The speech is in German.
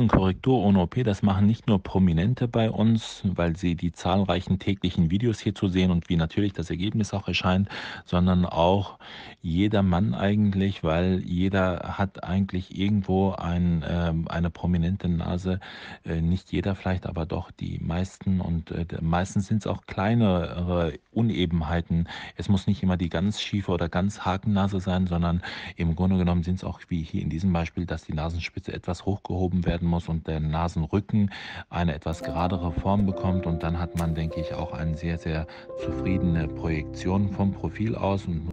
Spitzenkorrektur ohne OP, das machen nicht nur Prominente bei uns, weil sie die zahlreichen täglichen Videos hier zu sehen und wie natürlich das Ergebnis auch erscheint, sondern auch jeder Mann eigentlich, weil jeder hat eigentlich irgendwo ein, äh, eine prominente Nase. Äh, nicht jeder vielleicht, aber doch die meisten. Und äh, meistens sind es auch kleinere Unebenheiten. Es muss nicht immer die ganz schiefe oder ganz Hakennase sein, sondern im Grunde genommen sind es auch wie hier in diesem Beispiel, dass die Nasenspitze etwas hochgehoben werden muss und der Nasenrücken eine etwas geradere Form bekommt. Und dann hat man, denke ich, auch eine sehr, sehr zufriedene Projektion vom Profil aus und